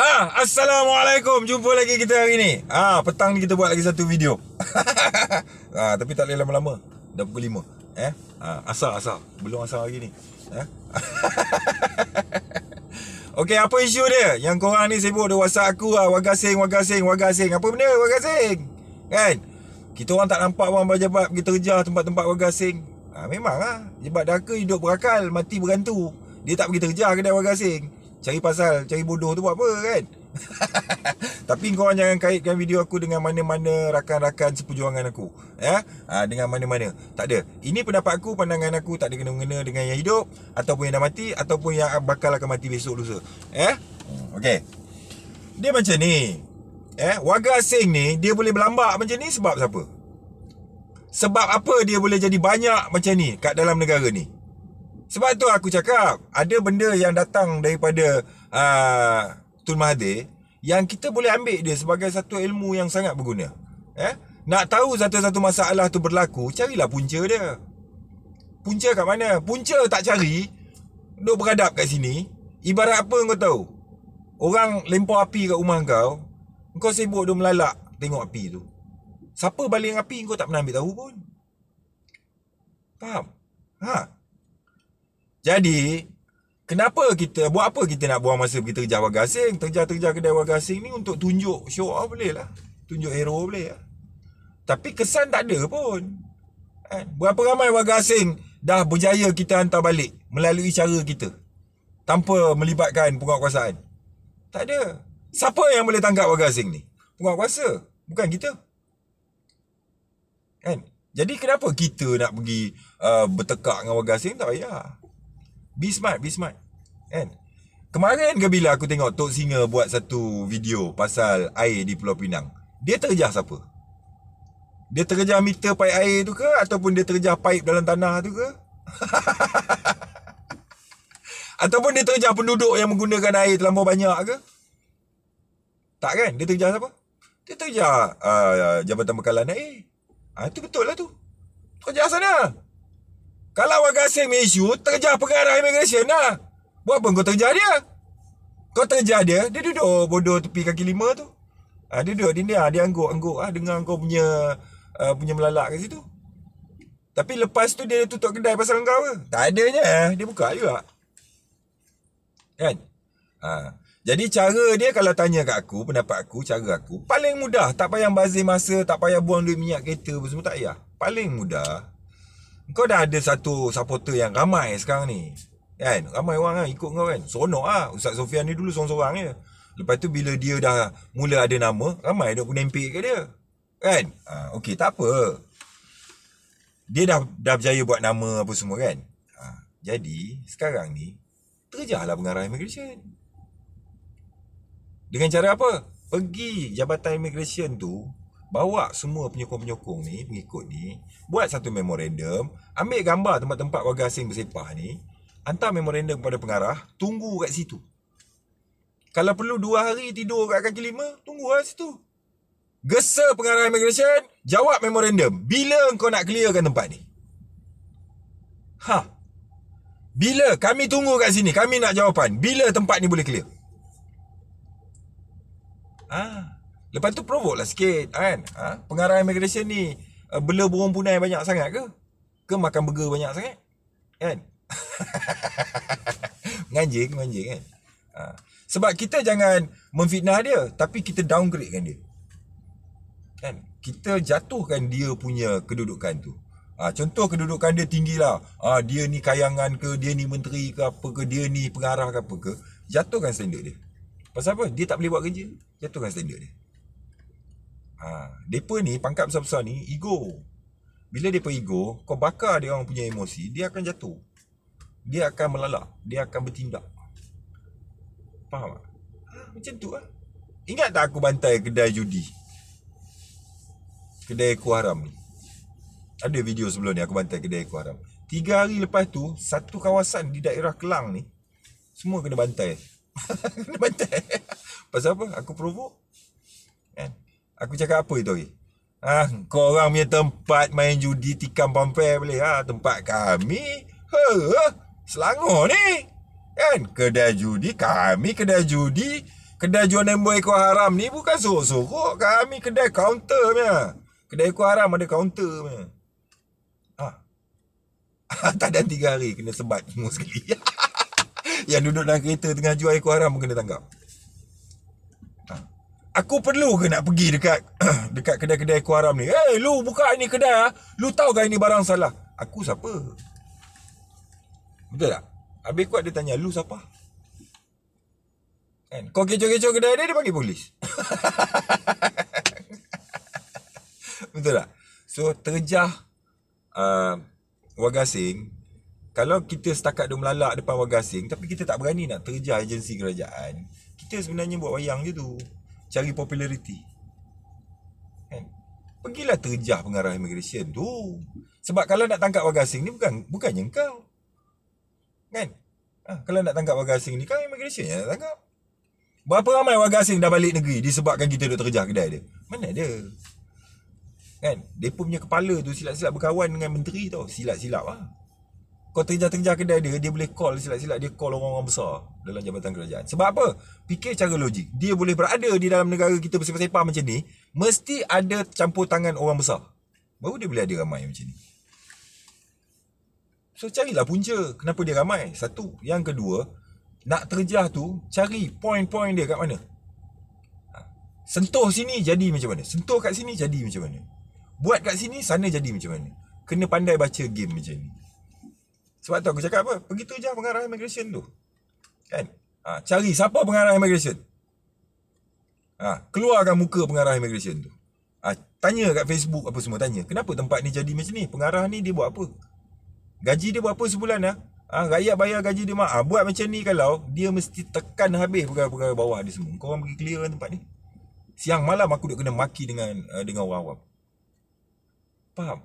Ha, Assalamualaikum. Jumpa lagi kita hari ni. Ha, petang ni kita buat lagi satu video. ha, tapi tak boleh lama-lama. Dah pukul 5. Eh? Ha, asal, asal. Belum asal hari ni. Eh? Okey, apa isu dia? Yang korang ni sibuk dia WhatsApp aku lah. Wagasing, wagasing, wagasing. Apa benda wagasing? Kan? Kita orang tak nampak orang berjabat pergi kerja tempat-tempat wagasing. Ha, memang lah. Jebat daka hidup berakal, mati berantu. Dia tak pergi kerja kedai wagasing cari pasal cari bodoh tu buat apa kan tapi korang jangan kaitkan video aku dengan mana-mana rakan-rakan seperjuangan aku ya ha, dengan mana-mana tak ada ini pendapat aku pandangan aku tak ada kena-mengena dengan yang hidup ataupun yang dah mati ataupun yang bakal akan mati besok lusa ya hmm, dia macam ni eh warga asing ni dia boleh berlambak macam ni sebab apa sebab apa dia boleh jadi banyak macam ni kat dalam negara ni sebab tu aku cakap Ada benda yang datang daripada uh, Tun Mahathir Yang kita boleh ambil dia sebagai satu ilmu yang sangat berguna eh? Nak tahu satu-satu masalah tu berlaku Carilah punca dia Punca kat mana? Punca tak cari Duk beradab kat sini Ibarat apa kau tahu? Orang lempar api kat rumah kau Kau sibuk duk melalak tengok api tu Siapa baling api kau tak pernah ambil tahu pun Faham? Haa? Jadi, kenapa kita, buat apa kita nak buang masa pergi terjah warga asing? Terjah-terjah kedai warga asing ni untuk tunjuk show off boleh lah. Tunjuk hero boleh lah. Tapi kesan tak ada pun. Kan? Berapa ramai warga asing dah berjaya kita hantar balik melalui cara kita? Tanpa melibatkan penguatkuasaan. Tak ada. Siapa yang boleh tangkap warga asing ni? Penguatkuasa. Bukan kita. Kan? Jadi kenapa kita nak pergi uh, bertekak dengan warga asing? Tak payah. Be smart, be smart. Kan? Kemarin ke bila aku tengok Tok Singa buat satu video pasal air di Pulau Pinang. Dia terjah siapa? Dia terjah meter paip air tu ke? Ataupun dia terjah paip dalam tanah tu ke? ataupun dia terjah penduduk yang menggunakan air terlalu banyak ke? Tak kan? Dia terjah siapa? Dia terjah uh, Jabatan Bekalan Air. Ah, ha, itu betul lah tu. Terjah sana. Kalau warga asing punya isu, terjah pengarah immigration lah. Buat apa kau terjah dia? Kau terjah dia, dia duduk bodoh tepi kaki lima tu. Ha, dia duduk, di dia, dia angguk-angguk lah dengar kau punya uh, punya melalak kat situ. Tapi lepas tu dia tutup kedai pasal kau ke? Tak adanya, eh. dia buka juga. Kan? Ha. Jadi cara dia kalau tanya kat aku, pendapat aku, cara aku, paling mudah, tak payah bazir masa, tak payah buang duit minyak kereta, semua tak payah. Paling mudah, kau dah ada satu supporter yang ramai sekarang ni Kan? Ramai orang kan ikut kau kan Seronok lah Ustaz Sofian ni dulu seorang-seorang je Lepas tu bila dia dah mula ada nama Ramai dia pun nempik ke dia Kan? Ha, ah, okay tak apa Dia dah dah berjaya buat nama apa semua kan ha, Jadi sekarang ni Terjahlah pengarah immigration Dengan cara apa? Pergi jabatan immigration tu bawa semua penyokong-penyokong ni pengikut ni buat satu memorandum ambil gambar tempat-tempat warga asing bersepah ni hantar memorandum kepada pengarah tunggu kat situ kalau perlu dua hari tidur kat kaki lima tunggu lah situ gesa pengarah immigration jawab memorandum bila kau nak clearkan tempat ni ha bila kami tunggu kat sini kami nak jawapan bila tempat ni boleh clear ah ha. Lepas tu provoke lah sikit kan ha? Pengarah immigration ni uh, Bela burung punai banyak sangat ke? Ke makan burger banyak sangat? Kan? menganjing, menganjing kan? Ha. Sebab kita jangan memfitnah dia Tapi kita downgrade kan dia Kan? Kita jatuhkan dia punya kedudukan tu ha, Contoh kedudukan dia tinggi lah ha, Dia ni kayangan ke Dia ni menteri ke apa ke Dia ni pengarah ke apa ke Jatuhkan standard dia Pasal apa? Dia tak boleh buat kerja Jatuhkan standard dia Ha, depa ni pangkat besar-besar ni ego. Bila depa ego, kau bakar dia orang punya emosi, dia akan jatuh. Dia akan melalak, dia akan bertindak. Faham tak? Macam tu lah. Ingat tak aku bantai kedai judi? Kedai ku haram ni. Ada video sebelum ni aku bantai kedai ku haram. Tiga hari lepas tu, satu kawasan di daerah Kelang ni, semua kena bantai. kena bantai. Pasal apa? Aku provoke. Kan? Eh? Aku cakap apa itu hari? Ah, ha, kau orang punya tempat main judi tikam pampai boleh. ha, tempat kami, ha, Selangor ni. Kan kedai judi kami, kedai judi, kedai jual nombor ekor haram ni bukan sorok-sorok. Kami kedai kaunter punya. Kedai ekor haram ada kaunter punya. Ah. Ha. Ha, tak ada tiga hari kena sebat semua sekali. Yang duduk dalam kereta tengah jual ekor haram pun kena tangkap. Ah aku perlu ke nak pergi dekat dekat kedai-kedai ku haram ni? Eh, hey, lu buka ini kedai ah. Lu tahu ke kan ini barang salah? Aku siapa? Betul tak? Habis kuat dia tanya, lu siapa? Kan? Kau kecoh-kecoh kedai dia, dia panggil polis. Betul tak? So, terjah uh, warga asing. Kalau kita setakat dia melalak depan warga asing, tapi kita tak berani nak terjah agensi kerajaan, kita sebenarnya buat wayang je tu cari populariti kan pergilah terjah pengarah immigration tu sebab kalau nak tangkap warga asing ni bukan bukannya engkau kan ha, kalau nak tangkap warga asing ni kan immigration yang nak tangkap berapa ramai warga asing dah balik negeri disebabkan kita duk terjah kedai dia mana kan? dia kan depa punya kepala tu silap-silap berkawan dengan menteri tau silap-silap ah ha? kau terjah-terjah kedai dia dia boleh call silap-silap dia call orang-orang besar dalam jabatan kerajaan sebab apa fikir cara logik dia boleh berada di dalam negara kita bersepah-sepah macam ni mesti ada campur tangan orang besar baru dia boleh ada ramai macam ni so carilah punca kenapa dia ramai satu yang kedua nak terjah tu cari point-point dia kat mana ha. sentuh sini jadi macam mana sentuh kat sini jadi macam mana buat kat sini sana jadi macam mana kena pandai baca game macam ni sebab tu aku cakap apa? Begitu je lah pengarah immigration tu. Kan? Ha, cari siapa pengarah immigration. Ha, keluarkan muka pengarah immigration tu. Ha, tanya kat Facebook apa semua. Tanya. Kenapa tempat ni jadi macam ni? Pengarah ni dia buat apa? Gaji dia buat apa sebulan ya? Ha? Ha, rakyat bayar gaji dia mahal. Ah, ha, buat macam ni kalau dia mesti tekan habis pegawai-pegawai bawah dia semua. Korang pergi clear kan tempat ni? Siang malam aku duk kena maki dengan uh, dengan orang awam. Faham?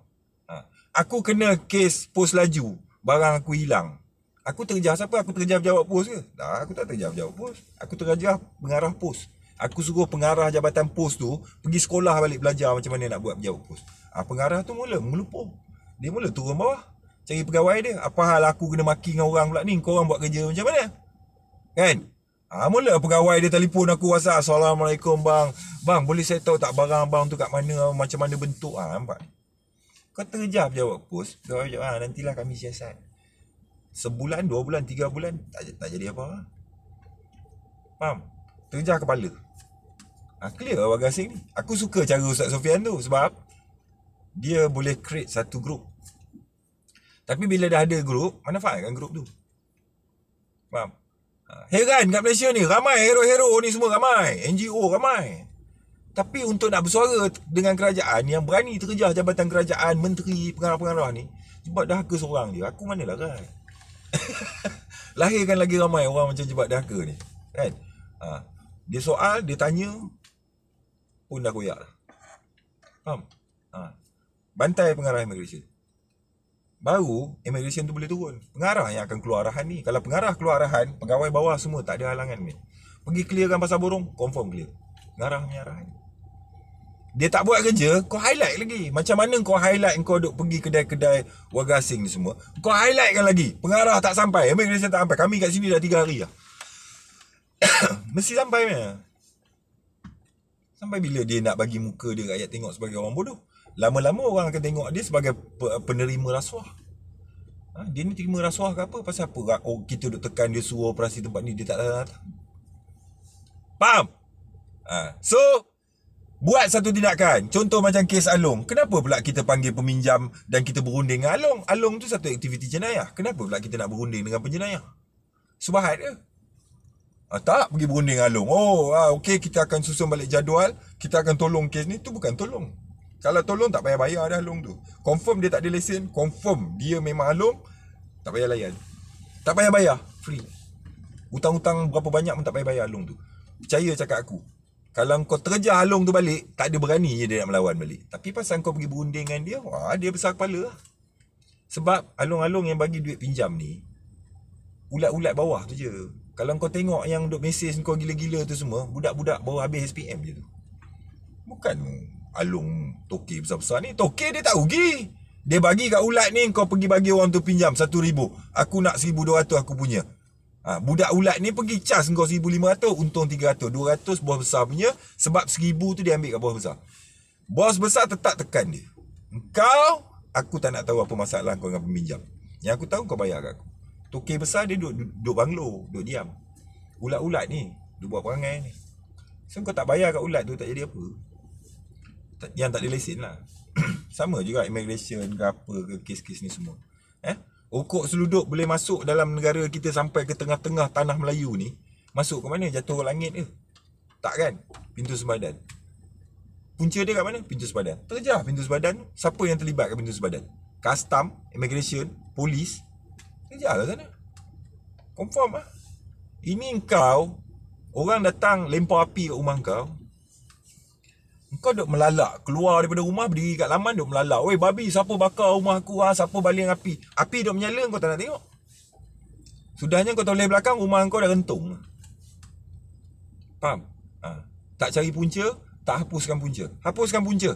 Ha. Aku kena kes pos laju barang aku hilang Aku terjah siapa? Aku terjah jawab pos ke? Tak, aku tak terjah jawab pos. Aku terjah pengarah pos. Aku suruh pengarah jabatan pos tu pergi sekolah balik belajar macam mana nak buat jawab pos. Ah ha, pengarah tu mula mengelupur. Dia mula turun bawah. Cari pegawai dia. Apa hal aku kena maki dengan orang pula ni? Kau orang buat kerja macam mana? Kan? ha, mula pegawai dia telefon aku WhatsApp. Assalamualaikum bang. Bang, boleh saya tahu tak barang bang tu kat mana? Macam mana bentuk? Ah ha, nampak? Kau terjap jawab post Kau jawab ha, nantilah kami siasat Sebulan, dua bulan, tiga bulan Tak, tak jadi apa Faham? Terjah kepala ha, Clear lah bagi ni Aku suka cara Ustaz Sofian tu sebab Dia boleh create satu group Tapi bila dah ada group Mana faham kan group tu Faham? Ha, heran kat Malaysia ni Ramai hero-hero ni semua ramai NGO ramai tapi untuk nak bersuara dengan kerajaan yang berani terjah jabatan kerajaan, menteri, pengarah-pengarah ni Jebat dahaka seorang je, aku mana manalah kan Lahirkan lagi ramai orang macam jebat dahaka ni kan? ha. Dia soal, dia tanya Pun dah koyak Faham? Ha. Bantai pengarah immigration Baru immigration tu boleh turun Pengarah yang akan keluar arahan ni Kalau pengarah keluar arahan, pegawai bawah semua tak ada halangan ni Pergi clearkan pasal borong, confirm clear Ngarah punya arahan ni dia tak buat kerja Kau highlight lagi Macam mana kau highlight Kau duk pergi kedai-kedai Warga asing ni semua Kau highlight kan lagi Pengarah tak sampai Amerika tak sampai Kami kat sini dah 3 hari lah Mesti sampai ni Sampai bila dia nak bagi muka dia Rakyat tengok sebagai orang bodoh Lama-lama orang akan tengok dia Sebagai penerima rasuah ha? Dia ni terima rasuah ke apa Pasal apa oh, Kita duk tekan dia Suruh operasi tempat ni Dia tak datang Faham? Ha. So, Buat satu tindakan. Contoh macam kes Along. Kenapa pula kita panggil peminjam dan kita berunding dengan Along? Along tu satu aktiviti jenayah. Kenapa pula kita nak berunding dengan penjenayah? Subahat ke? Ah, tak pergi berunding dengan Along. Oh, ah, okey kita akan susun balik jadual. Kita akan tolong kes ni. Tu bukan tolong. Kalau tolong tak payah bayar dah Along tu. Confirm dia tak ada lesen. Confirm dia memang Along. Tak payah layan. Tak payah bayar. Free. Hutang-hutang berapa banyak pun tak payah bayar Along tu. Percaya cakap aku. Kalau kau terjah halung tu balik, tak ada berani je dia nak melawan balik. Tapi pasal kau pergi berunding dengan dia, wah dia besar kepala lah. Sebab halung-halung yang bagi duit pinjam ni, ulat-ulat bawah tu je. Kalau kau tengok yang duk mesej kau gila-gila tu semua, budak-budak bawah habis SPM je tu. Bukan halung toke besar-besar ni. Toke dia tak rugi. Dia bagi kat ulat ni, kau pergi bagi orang tu pinjam satu ribu. Aku nak seribu dua ratus aku punya. Ha, budak ulat ni pergi cas kau lima 1500 Untung tiga rm dua ratus bos besar punya Sebab seribu tu dia ambil kat bos besar Bos besar tetap tekan dia Kau Aku tak nak tahu apa masalah kau dengan peminjam Yang aku tahu kau bayar kat aku Tokey besar dia duduk, duduk banglo Duduk diam Ulat-ulat ni Dia buat perangai ni So kau tak bayar kat ulat tu tak jadi apa Yang tak ada lesen lah Sama juga immigration ke apa ke Kes-kes ni semua Okok seluduk boleh masuk dalam negara kita sampai ke tengah-tengah tanah Melayu ni Masuk ke mana? Jatuh langit ke? Tak kan? Pintu sempadan Punca dia kat mana? Pintu sempadan Terjah pintu sempadan Siapa yang terlibat kat pintu sempadan? Custom, immigration, polis Terjah lah sana Confirm lah Ini kau Orang datang lempar api kat rumah kau kau duk melalak keluar daripada rumah berdiri kat laman duk melalak weh babi siapa bakar rumah aku ah siapa baling api api duk menyala kau tak nak tengok sudahnya kau toleh belakang rumah kau dah rentung faham ha. tak cari punca tak hapuskan punca hapuskan punca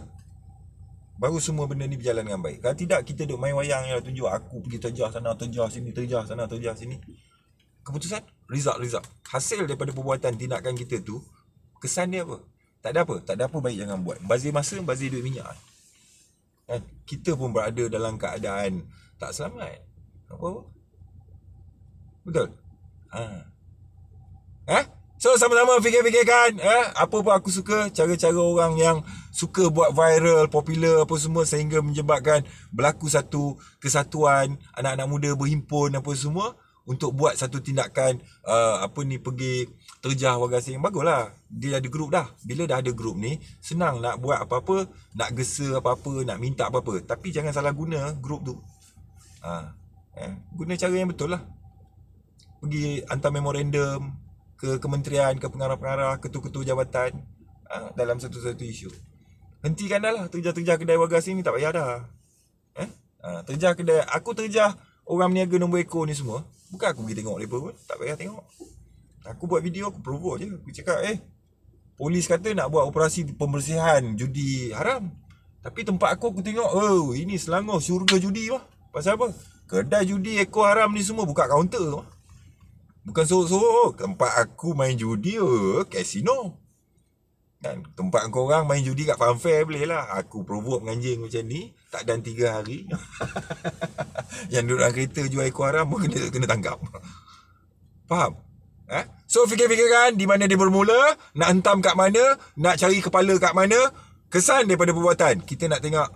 baru semua benda ni berjalan dengan baik kalau tidak kita duk main wayang yang tunjuk aku pergi terjah sana terjah sini terjah sana terjah sini keputusan result result hasil daripada perbuatan tindakan kita tu kesan dia apa tak ada apa, tak ada apa baik jangan buat. Bazir masa, bazir duit minyak. Kan? kan? Kita pun berada dalam keadaan tak selamat. Apa? Betul. Ha. Ha? So sama-sama fikir-fikirkan eh? Apa pun aku suka Cara-cara orang yang Suka buat viral Popular apa semua Sehingga menyebabkan Berlaku satu Kesatuan Anak-anak muda berhimpun Apa semua Untuk buat satu tindakan uh, Apa ni Pergi terjah warga asing baguslah dia ada grup dah bila dah ada grup ni senang nak buat apa-apa nak gesa apa-apa nak minta apa-apa tapi jangan salah guna grup tu ha. eh. guna cara yang betul lah pergi hantar memorandum ke kementerian ke pengarah-pengarah ketua-ketua jabatan ha. dalam satu-satu isu hentikan dah lah terjah-terjah kedai warga asing ni tak payah dah eh? ha. terjah kedai aku terjah orang meniaga nombor ekor ni semua bukan aku pergi tengok mereka pun tak payah tengok Aku buat video aku provo je Aku cakap eh Polis kata nak buat operasi pembersihan judi haram Tapi tempat aku aku tengok Oh ini Selangor syurga judi lah Pasal apa? Kedai judi ekor haram ni semua buka kaunter lah Bukan sorok-sorok oh, Tempat aku main judi oh, Casino Dan tempat orang main judi kat funfair boleh lah Aku provo dengan macam ni Tak dan tiga hari Yang duduk dalam kereta jual ekor haram Kena, kena tangkap Faham? Ha? So fikir-fikirkan di mana dia bermula, nak hentam kat mana, nak cari kepala kat mana, kesan daripada perbuatan. Kita nak tengok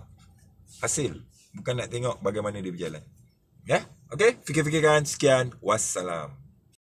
hasil, bukan nak tengok bagaimana dia berjalan. Ya? Okey, fikir-fikirkan. Sekian. Wassalam.